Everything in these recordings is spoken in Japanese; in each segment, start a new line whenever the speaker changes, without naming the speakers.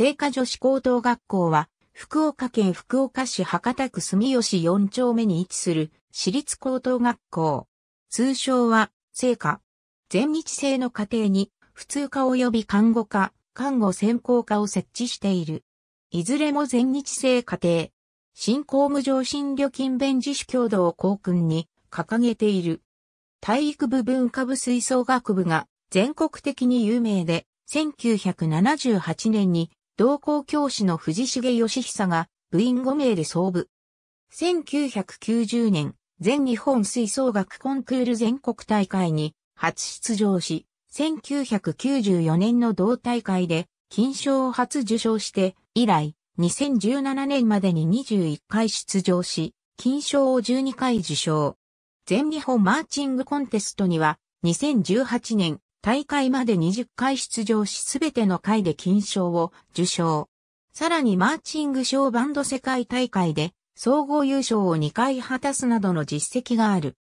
聖火女子高等学校は、福岡県福岡市博多区住吉4丁目に位置する私立高等学校。通称は、聖火。全日制の課程に、普通科及び看護科、看護専攻科を設置している。いずれも全日制課程。新公務上新旅勤弁自主共同を校訓に掲げている。体育部文化部吹奏楽部が全国的に有名で、1978年に同校教師の藤重義久が部員5名で創部。1990年、全日本吹奏楽コンクール全国大会に初出場し、1994年の同大会で金賞を初受賞して以来、2017年までに21回出場し、金賞を12回受賞。全日本マーチングコンテストには2018年大会まで20回出場しすべての回で金賞を受賞。さらにマーチング賞バンド世界大会で総合優勝を2回果たすなどの実績がある。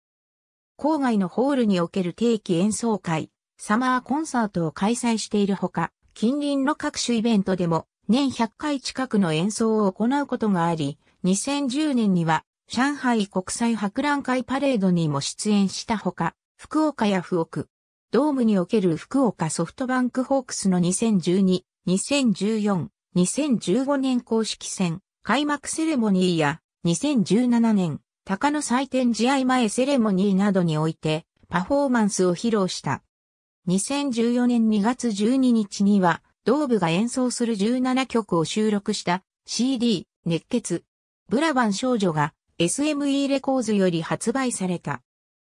郊外のホールにおける定期演奏会、サマーコンサートを開催しているほか、近隣の各種イベントでも年100回近くの演奏を行うことがあり、2010年には上海国際博覧会パレードにも出演したほか、福岡や福岡。ドームにおける福岡ソフトバンクホークスの2012、2014、2015年公式戦、開幕セレモニーや、2017年、高野祭典試合前セレモニーなどにおいて、パフォーマンスを披露した。2014年2月12日には、ドーブが演奏する17曲を収録した CD、熱血、ブラバン少女が SME レコーズより発売された。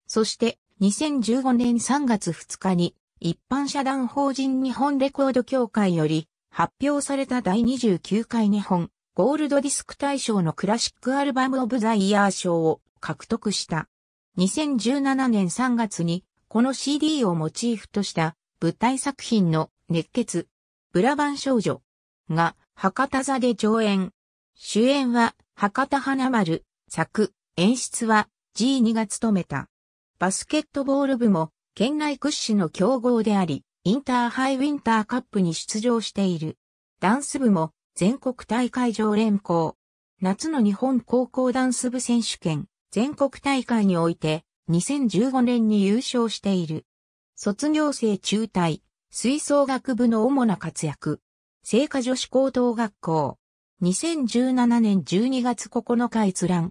そして2015年3月2日に一般社団法人日本レコード協会より発表された第29回日本ゴールドディスク大賞のクラシックアルバムオブザイヤー賞を獲得した。2017年3月にこの CD をモチーフとした舞台作品の熱血、ブラバン少女が博多座で上演。主演は博多花丸、作、演出は G2 が務めた。バスケットボール部も県内屈指の強豪であり、インターハイウィンターカップに出場している。ダンス部も全国大会常連校。夏の日本高校ダンス部選手権全国大会において2015年に優勝している。卒業生中退、吹奏楽部の主な活躍。聖火女子高等学校。2017年12月9日閲覧。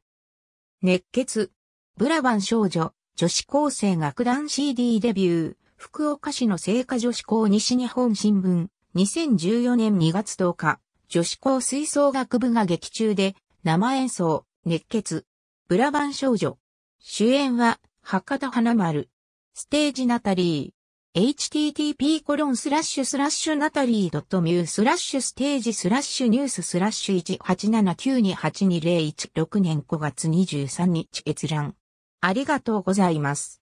熱血。ブラバン少女。女子高生楽団 CD デビュー、福岡市の聖火女子校西日本新聞、2014年2月10日、女子校吹奏楽部が劇中で、生演奏、熱血、ブラバン少女。主演は、博多花丸。ステージナタリー。http コロンスラッシュスラッシュナタリー .mu スラッシュステージスラッシュニューススラッシュ1 8 7 9 2 8 2 0 1 6年5月23日閲覧。ありがとうございます。